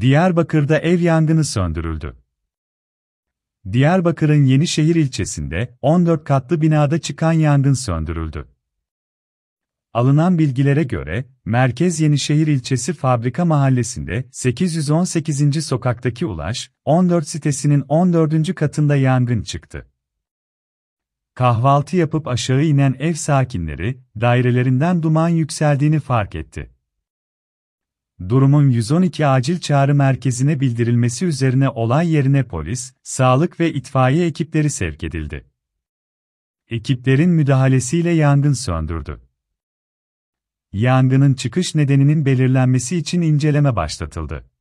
Diyarbakır'da ev yangını söndürüldü. Diyarbakır'ın Yenişehir ilçesinde 14 katlı binada çıkan yangın söndürüldü. Alınan bilgilere göre, Merkez Yenişehir ilçesi Fabrika Mahallesi'nde 818. sokaktaki Ulaş, 14 sitesinin 14. katında yangın çıktı. Kahvaltı yapıp aşağı inen ev sakinleri, dairelerinden duman yükseldiğini fark etti durumun 112 acil çağrı merkezine bildirilmesi üzerine olay yerine polis, sağlık ve itfaiye ekipleri sevk edildi. Ekiplerin müdahalesiyle yangın söndürdü. Yangının çıkış nedeninin belirlenmesi için inceleme başlatıldı.